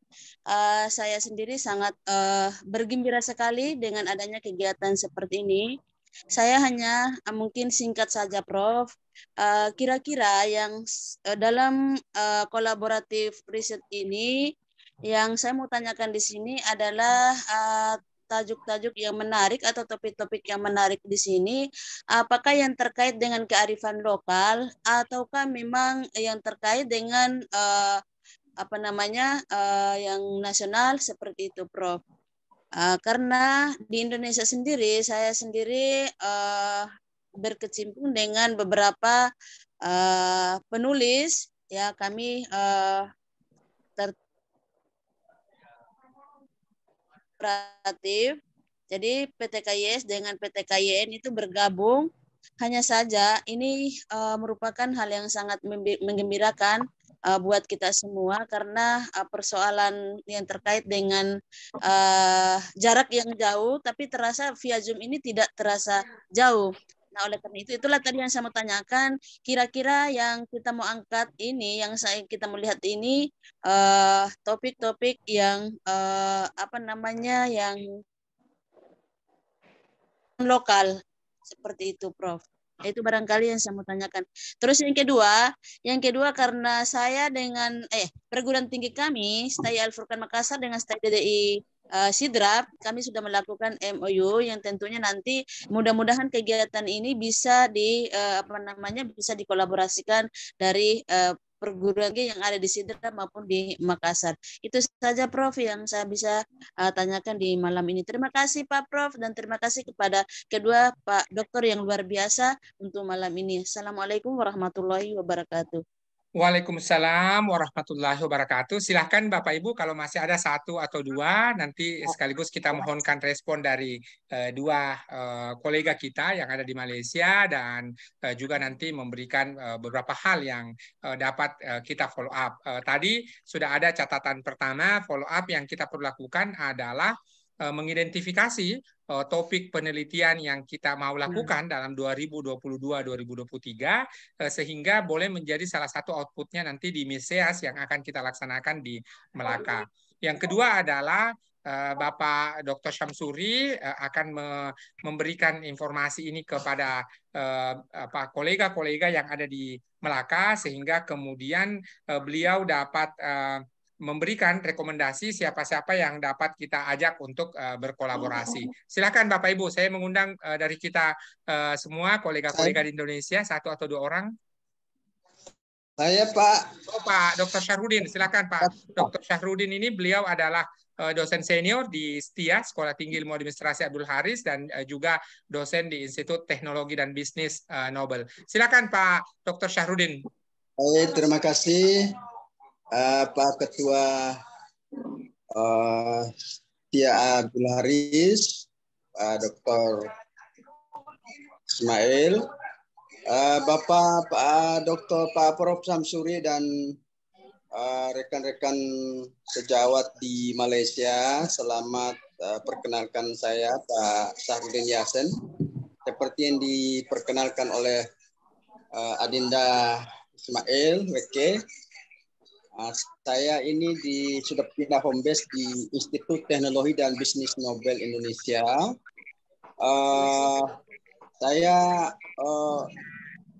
uh, saya sendiri sangat uh, bergembira sekali dengan adanya kegiatan seperti ini. Saya hanya uh, mungkin singkat saja Prof, kira-kira uh, yang uh, dalam uh, kolaboratif riset ini yang saya mau tanyakan di sini adalah uh, tajuk-tajuk yang menarik atau topik-topik yang menarik di sini, apakah yang terkait dengan kearifan lokal ataukah memang yang terkait dengan uh, apa namanya uh, yang nasional seperti itu, Prof. Uh, karena di Indonesia sendiri, saya sendiri uh, berkecimpung dengan beberapa uh, penulis ya kami uh, ter kooperatif. Jadi PT KYS dengan PT KYN itu bergabung. Hanya saja ini uh, merupakan hal yang sangat menggembirakan uh, buat kita semua karena uh, persoalan yang terkait dengan uh, jarak yang jauh tapi terasa via Zoom ini tidak terasa jauh. Nah, oleh karena itu itulah tadi yang saya mau tanyakan, kira-kira yang kita mau angkat ini, yang saya kita melihat ini eh, topik-topik uh, yang uh, apa namanya yang lokal seperti itu, Prof. Itu barangkali yang saya mau tanyakan. Terus yang kedua, yang kedua karena saya dengan eh perguruan tinggi kami, STAI Al Furqan Makassar dengan STAI DDI uh, eh, Sidrap, kami sudah melakukan MOU yang tentunya nanti mudah-mudahan kegiatan ini bisa di uh, apa namanya bisa dikolaborasikan dari uh, perguruan yang ada di Sidrap maupun di Makassar. Itu saja Prof yang saya bisa uh, tanyakan di malam ini. Terima kasih Pak Prof dan terima kasih kepada kedua Pak Dokter yang luar biasa untuk malam ini. Assalamualaikum warahmatullahi wabarakatuh. Waalaikumsalam warahmatullahi wabarakatuh. Silahkan Bapak Ibu kalau masih ada satu atau dua nanti sekaligus kita mohonkan respon dari uh, dua uh, kolega kita yang ada di Malaysia dan uh, juga nanti memberikan uh, beberapa hal yang uh, dapat uh, kita follow up. Uh, tadi sudah ada catatan pertama follow up yang kita perlu lakukan adalah uh, Eh, mengidentifikasi eh, topik penelitian yang kita mau hmm. lakukan dalam 2022-2023 eh, sehingga boleh menjadi salah satu outputnya nanti di MISEAS yang akan kita laksanakan di Melaka. Yang kedua adalah Bapak Dr. Syamsuri akan memberikan informasi ini kepada kolega-kolega yang ada di Melaka sehingga kemudian beliau dapat memberikan rekomendasi siapa-siapa yang dapat kita ajak untuk eh, berkolaborasi. Oh. Silakan Bapak Ibu, saya mengundang eh, dari kita eh, semua kolega-kolega di Indonesia satu atau dua orang. Saya Pak. Oh Pak Dr. Syahrudin, silakan Pak. Dr. Syahrudin ini beliau adalah dosen senior di Setia Sekolah Tinggi Ilmu Administrasi Abdul Haris, dan juga dosen di Institut Teknologi dan Bisnis Nobel. Silakan Pak Dr. Syahrudin. Baik, terima kasih uh, Pak Ketua uh, eh, Tia Abdul Haris, Pak eh, Dr. Ismail, uh, Bapak Pak Dr. Pak Prof Samsuri dan rekan-rekan uh, sejawat di Malaysia, selamat uh, perkenalkan saya Pak Sahrudin Yasen. Seperti yang diperkenalkan oleh uh, Adinda Ismail, WK, Uh, saya ini di sudah pindah home base di Institut Teknologi dan Bisnis Nobel Indonesia. Uh, saya uh,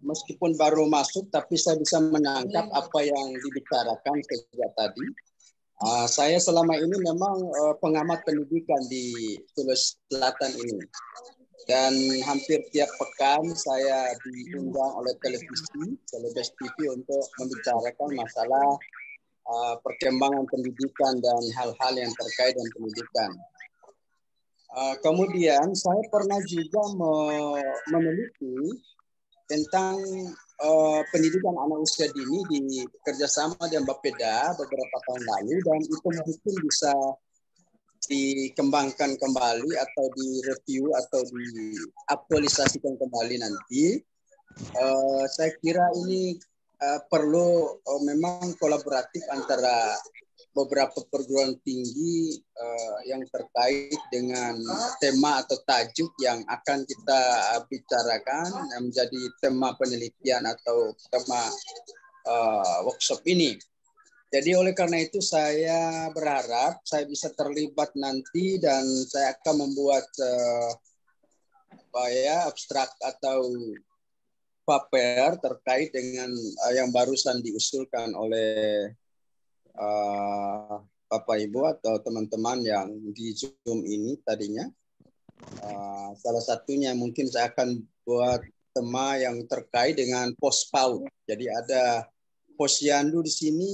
meskipun baru masuk, tapi saya bisa menangkap apa yang dibicarakan sejak tadi. Uh, saya selama ini memang uh, pengamat pendidikan di Sulawesi Selatan ini. Dan hampir tiap pekan saya diundang oleh televisi, televisi TV untuk membicarakan masalah uh, perkembangan pendidikan dan hal-hal yang terkait dengan pendidikan. Uh, kemudian saya pernah juga me meneliti tentang uh, pendidikan anak usia dini di kerjasama dengan Bapeda beberapa tahun lalu dan itu mungkin bisa dikembangkan kembali atau di review atau diaktualisasikan kembali nanti. Uh, saya kira ini Eh, perlu uh, memang kolaboratif antara beberapa perguruan tinggi uh, yang terkait dengan tema atau tajuk yang akan kita bicarakan yang menjadi tema penelitian atau tema uh, workshop ini. Jadi oleh karena itu saya berharap saya bisa terlibat nanti dan saya akan membuat uh, apa ya abstrak atau paper terkait dengan uh, yang barusan diusulkan oleh uh, Bapak Ibu atau teman-teman yang di Zoom ini tadinya. Uh, salah satunya mungkin saya akan buat tema yang terkait dengan pos paut. Jadi ada posyandu di sini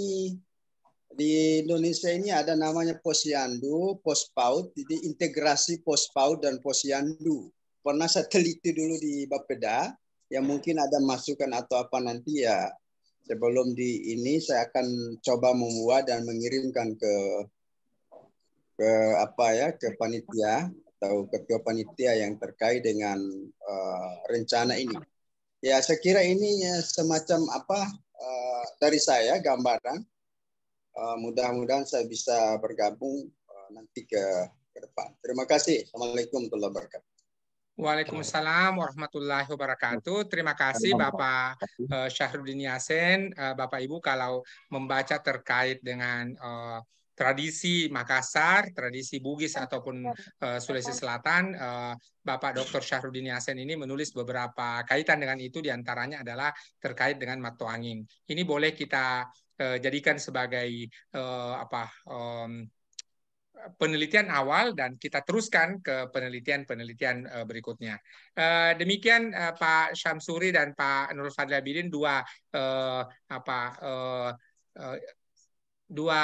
di Indonesia ini ada namanya posyandu, pos paut. jadi integrasi pos paut dan posyandu. Pernah saya teliti dulu di Bapeda, ya mungkin ada masukan atau apa nanti ya sebelum di ini saya akan coba membuat dan mengirimkan ke ke apa ya ke panitia atau ketua panitia yang terkait dengan uh, rencana ini. Ya saya kira ini ya semacam apa uh, dari saya gambaran. Uh, mudah-mudahan saya bisa bergabung uh, nanti ke, ke depan. Terima kasih. Assalamualaikum warahmatullahi wabarakatuh. Waalaikumsalam warahmatullahi wabarakatuh. Terima kasih Bapak eh, Syahrudin Yasen, eh, Bapak Ibu kalau membaca terkait dengan eh, tradisi Makassar, tradisi Bugis ataupun Sulawesi Selatan, Bapak Dr. Syahrudin Yasen ini menulis beberapa kaitan dengan itu diantaranya adalah terkait dengan angin. Ini boleh kita jadikan sebagai apa penelitian awal dan kita teruskan ke penelitian-penelitian eh, berikutnya. Eh, demikian eh, Pak Syamsuri dan Pak Nur Fadli Abidin dua apa dua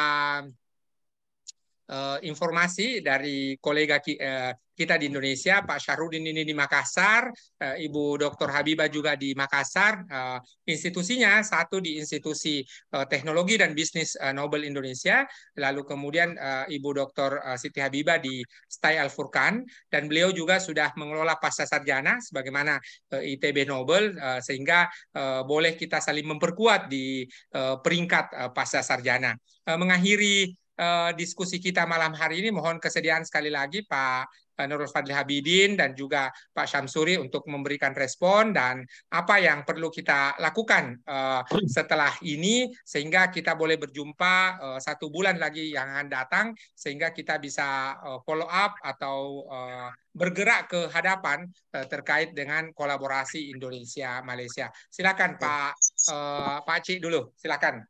uh, informasi dari kolega ki, uh, kita di Indonesia, Pak Syahrudin ini di Makassar, uh, Ibu Dr. Habibah juga di Makassar. Uh, institusinya satu di Institusi uh, Teknologi dan Bisnis uh, Nobel Indonesia, lalu kemudian uh, Ibu Dr. Siti Habibah di Stai Al Furkan, dan beliau juga sudah mengelola pasca sarjana sebagaimana uh, ITB Nobel, uh, sehingga uh, boleh kita saling memperkuat di uh, peringkat uh, pasca sarjana. Uh, mengakhiri Eh, diskusi kita malam hari ini mohon kesediaan sekali lagi Pak eh, Nurul Fadli Habidin dan juga Pak Syamsuri untuk memberikan respon dan apa yang perlu kita lakukan eh, setelah ini sehingga kita boleh berjumpa satu bulan lagi yang akan datang sehingga kita bisa follow up atau uh, bergerak ke hadapan uh, terkait dengan kolaborasi Indonesia Malaysia. Silakan Pak uh, Pak Cik dulu, silakan.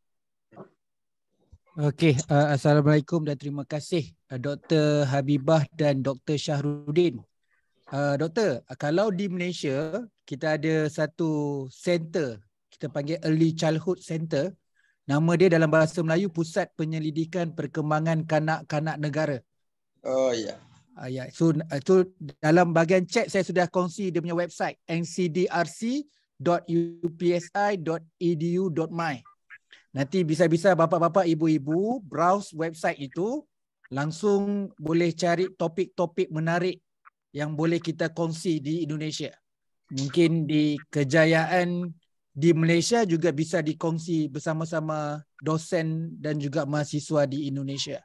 Okey, uh, assalamualaikum dan terima kasih uh, Dr. Habibah dan Dr. Syahrudin. Uh, doktor, uh, kalau di Malaysia kita ada satu center, kita panggil Early Childhood Center. Nama dia dalam bahasa Melayu Pusat Penyelidikan Perkembangan Kanak-kanak Negara. Oh ya. Yeah. Uh, ya, yeah. so uh, so dalam bahagian chat saya sudah kongsi dia punya website ncdrc.upsi.edu.my. Uh, Nanti bisa-bisa bapa-bapa, ibu-ibu browse website itu langsung boleh cari topik-topik menarik yang boleh kita kongsi di Indonesia. Mungkin di kejayaan di Malaysia juga bisa dikongsi bersama-sama dosen dan juga mahasiswa di Indonesia.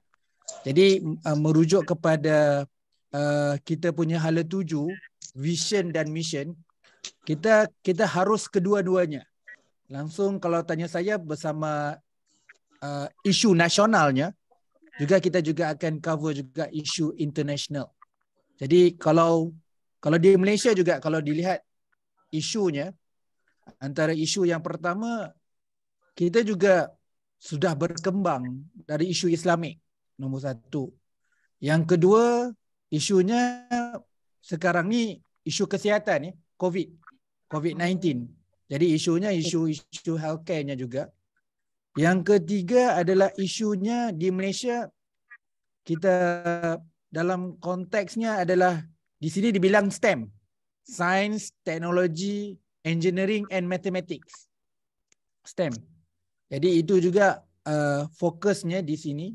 Jadi uh, merujuk kepada uh, kita punya hala tuju, vision dan mission, kita kita harus kedua-duanya. Langsung kalau tanya saya bersama uh, isu nasionalnya, juga kita juga akan cover juga isu internasional. Jadi kalau kalau di Malaysia juga kalau dilihat isunya antara isu yang pertama kita juga sudah berkembang dari isu Islamik nomor satu. Yang kedua isunya sekarang ni isu kesihatan ni COVID COVID-19 Jadi isunya isu-isu healthcare-nya juga. Yang ketiga adalah isunya di Malaysia kita dalam konteksnya adalah di sini dibilang STEM. Science, Technology, Engineering and Mathematics. STEM. Jadi itu juga uh, fokusnya di sini.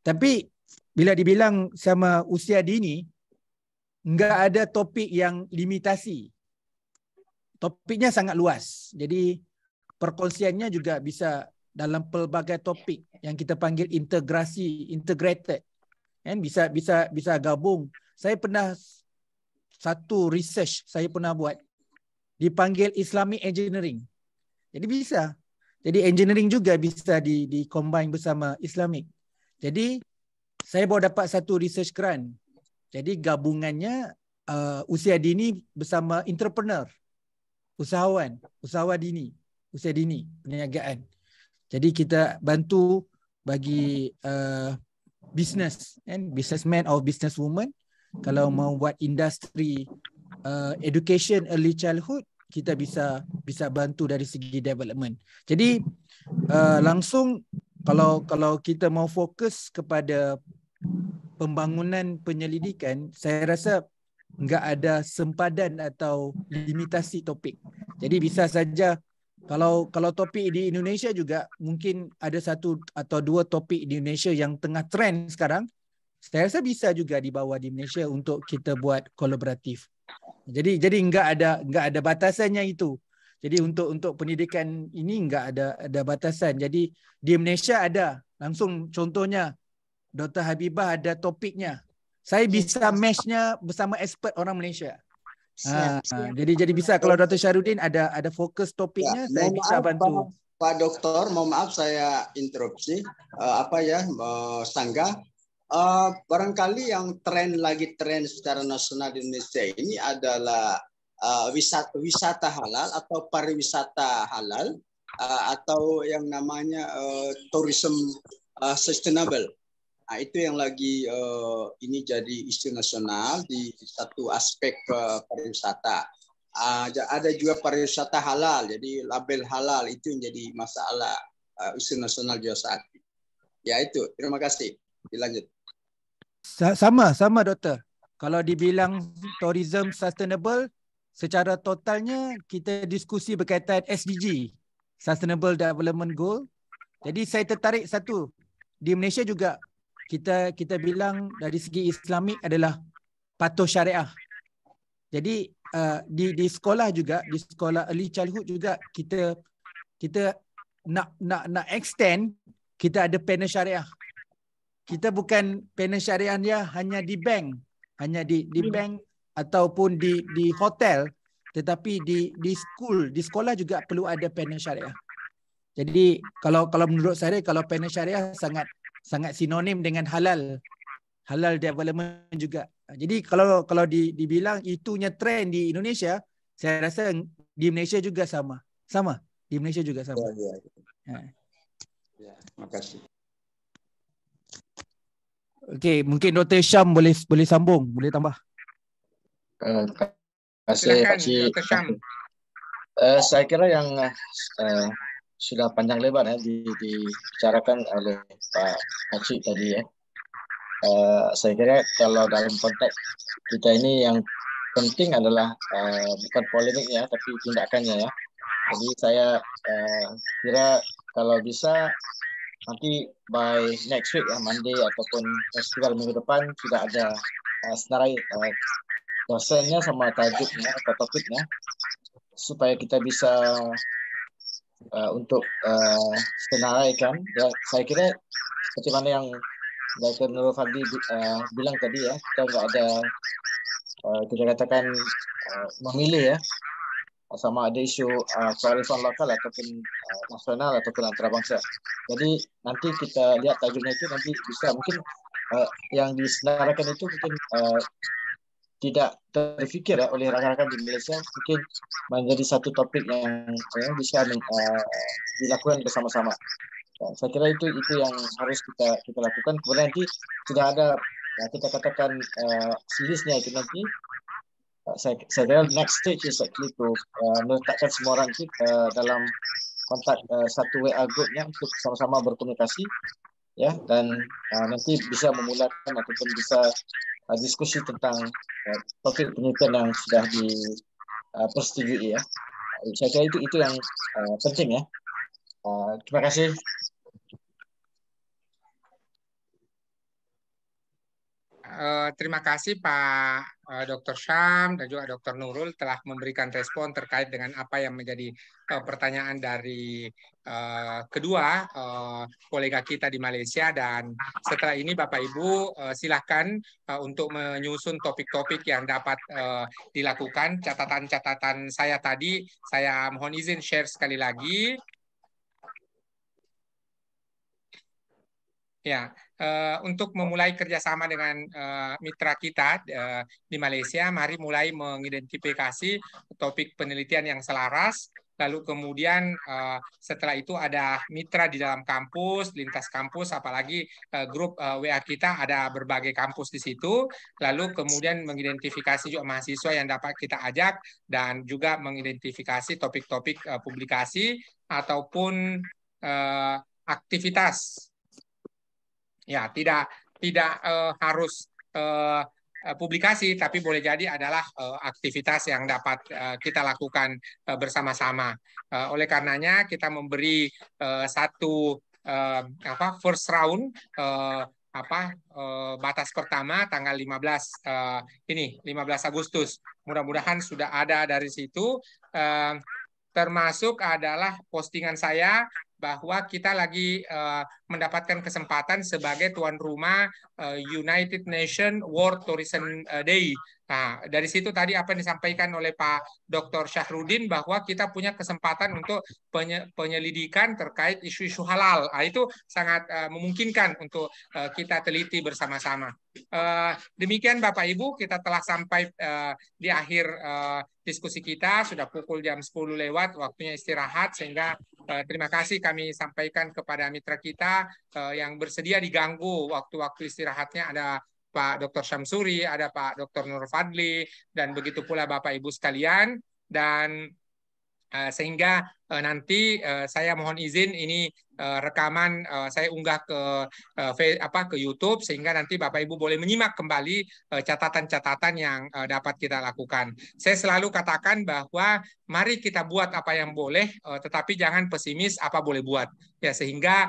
Tapi bila dibilang sama usia dini, enggak ada topik yang limitasi topiknya sangat luas. Jadi perkongsiannya juga bisa dalam pelbagai topik yang kita panggil integrasi, integrated. Kan bisa bisa bisa gabung. Saya pernah satu research saya pernah buat dipanggil Islamic Engineering. Jadi bisa. Jadi engineering juga bisa di di combine bersama Islamic. Jadi saya baru dapat satu research grant. Jadi gabungannya uh, usia dini bersama entrepreneur usahawan, usahawa dini, usaha dini, perniagaan. Jadi kita bantu bagi uh, business and businessman or businesswoman kalau hmm. mau buat industri uh, education early childhood kita bisa bisa bantu dari segi development. Jadi uh, langsung kalau kalau kita mau fokus kepada pembangunan penyelidikan saya rasa enggak ada sempadan atau limitasi topik. Jadi bisa saja kalau kalau topik di Indonesia juga mungkin ada satu atau dua topik di Indonesia yang tengah trend sekarang. Saya rasa bisa juga dibawa di Malaysia untuk kita buat kolaboratif. Jadi jadi enggak ada enggak ada batasannya itu. Jadi untuk untuk pendidikan ini enggak ada ada batasan. Jadi di Malaysia ada langsung contohnya Dr. Habibah ada topiknya Saya iya, bisa meshnya bersama expert orang Malaysia. Siap, ah, siap. Jadi jadi bisa kalau Dr. Syarudin ada ada fokus topiknya ya, saya bisa bantu. Pak, Doktor, mohon maaf saya interupsi. Uh, apa ya, uh, Sangga? Uh, barangkali yang tren lagi tren secara nasional di Indonesia ini adalah uh, wisata, wisata halal atau pariwisata halal uh, atau yang namanya uh, tourism uh, sustainable. Ha, itu yang lagi uh, ini jadi isu nasional di satu aspek uh, pariwisata. Uh, ada juga pariwisata halal, jadi label halal itu yang jadi masalah uh, isu nasional juga saat ini. Ya itu. Terima kasih. Dilanjut. Sama, sama doktor. Kalau dibilang tourism sustainable, secara totalnya kita diskusi berkaitan SDG, Sustainable Development Goal. Jadi saya tertarik satu, di Malaysia juga kita kita bilang dari segi islamik adalah patuh syariah. Jadi uh, di di sekolah juga di sekolah early childhood juga kita kita nak nak nak extend kita ada panel syariah. Kita bukan panel syariah dia hanya di bank, hanya di di hmm. bank ataupun di di hotel tetapi di di school di sekolah juga perlu ada panel syariah. Jadi kalau kalau menurut saya kalau panel syariah sangat sangat sinonim dengan halal halal development juga jadi kalau kalau di, dibilang itunya trend di Indonesia saya rasa di Malaysia juga sama sama di Malaysia juga sama ya, ya. ya. ya, ya terima kasih Okey, mungkin Dr. Syam boleh boleh sambung, boleh tambah. Eh, terima kasih, Pak Cik. Uh, saya kira yang uh, sudah panjang lebar ya di, dibicarakan oleh Pak Haji tadi ya. Uh, saya kira kalau dalam konteks kita ini yang penting adalah uh, bukan polemik ya, tapi tindakannya ya. Jadi saya uh, kira kalau bisa nanti by next week ya Monday ataupun festival minggu depan sudah ada uh, senarai uh, dosennya sama tajuknya atau topiknya supaya kita bisa Eh, untuk uh, eh, senaraikan. Ya, saya kira seperti mana yang Dr. Nurul Fadli uh, bilang tadi ya, kita nggak ada uh, kita katakan uh, memilih ya sama ada isu uh, kearifan lokal ataupun uh, nasional ataupun antarabangsa. Jadi nanti kita lihat tajuknya itu nanti bisa mungkin uh, yang disenaraikan itu mungkin uh, tidak terfikir ya oleh rakan-rakan di Malaysia mungkin menjadi satu topik yang, bisa uh, dilakukan bersama-sama. Ya, saya kira itu itu yang harus kita kita lakukan. Kemudian nanti sudah ada ya, kita katakan uh, itu nanti. Uh, saya, saya kira next stage is actually to uh, meletakkan semua orang itu uh, dalam kontak uh, satu WA grupnya untuk sama-sama berkomunikasi ya dan uh, nanti bisa memulakan ataupun bisa uh, diskusi tentang uh, topik penelitian yang sudah dipersetujui uh, ya. Saya kira itu itu yang uh, penting ya. Uh, terima kasih Eh, terima kasih Pak eh, Dr. Syam dan juga Dr. Nurul telah memberikan respon terkait dengan apa yang menjadi uh, pertanyaan dari uh, kedua uh, kolega kita di Malaysia dan setelah ini Bapak Ibu uh, silahkan uh, untuk menyusun topik-topik yang dapat uh, dilakukan. Catatan-catatan saya tadi saya mohon izin share sekali lagi. Ya, Eh, untuk memulai kerjasama dengan uh, mitra kita uh, di Malaysia, mari mulai mengidentifikasi topik penelitian yang selaras. Lalu kemudian uh, setelah itu ada mitra di dalam kampus, lintas kampus, apalagi uh, grup uh, WA kita ada berbagai kampus di situ. Lalu kemudian mengidentifikasi juga mahasiswa yang dapat kita ajak dan juga mengidentifikasi topik-topik uh, publikasi ataupun uh, aktivitas Ya, tidak tidak uh, harus uh, publikasi, tapi boleh jadi adalah uh, aktivitas yang dapat uh, kita lakukan uh, bersama-sama. uh, oleh karenanya kita memberi uh, satu uh, apa first round uh, apa batas pertama tanggal 15 eh, ini 15 Agustus. Mudah-mudahan sudah ada dari situ termasuk adalah postingan saya bahwa kita lagi uh, mendapatkan kesempatan sebagai tuan rumah uh, United Nations World Tourism eh, Day Nah, dari situ tadi apa yang disampaikan oleh Pak Dr. Syahrudin bahwa kita punya kesempatan untuk penyelidikan terkait isu-isu halal. Nah, itu sangat uh, memungkinkan untuk uh, kita teliti bersama-sama. Uh, demikian Bapak Ibu, kita telah sampai uh, di akhir uh, diskusi kita, sudah pukul jam 10 lewat, waktunya istirahat, sehingga terima kasih kami sampaikan kepada mitra kita yang bersedia diganggu waktu-waktu istirahatnya ada Pak Dr. Syamsuri, ada Pak Dr. Nur Fadli, dan begitu pula Bapak Ibu sekalian. Dan eh, sehingga Eh, nanti eh, saya mohon izin ini eh, rekaman saya unggah ke apa ke YouTube sehingga nanti Bapak Ibu boleh menyimak kembali catatan-catatan yang dapat kita lakukan. Saya selalu katakan bahwa mari kita buat apa yang boleh tetapi jangan pesimis apa boleh buat. Ya sehingga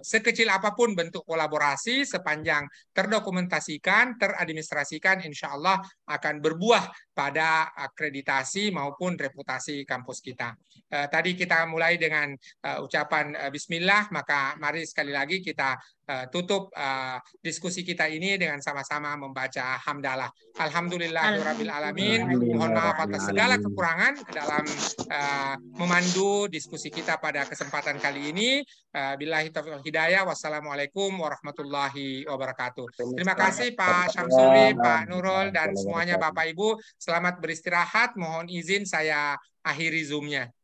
sekecil apapun bentuk kolaborasi sepanjang terdokumentasikan, teradministrasikan insya Allah akan berbuah pada akreditasi maupun reputasi kampus kita. Eh, tadi kita mulai dengan eh, ucapan eh, bismillah, maka mari sekali lagi kita tutup diskusi kita ini dengan sama-sama membaca hamdalah. Alhamdulillahirabbil alamin. Mohon maaf atas segala kekurangan dalam memandu diskusi kita pada kesempatan kali ini. Billahi taufiq hidayah. Wassalamualaikum warahmatullahi wabarakatuh. Terima kasih Pak Syamsuri, Pak Nurul dan semuanya Bapak Ibu. Selamat beristirahat. Mohon izin saya akhiri Zoom-nya.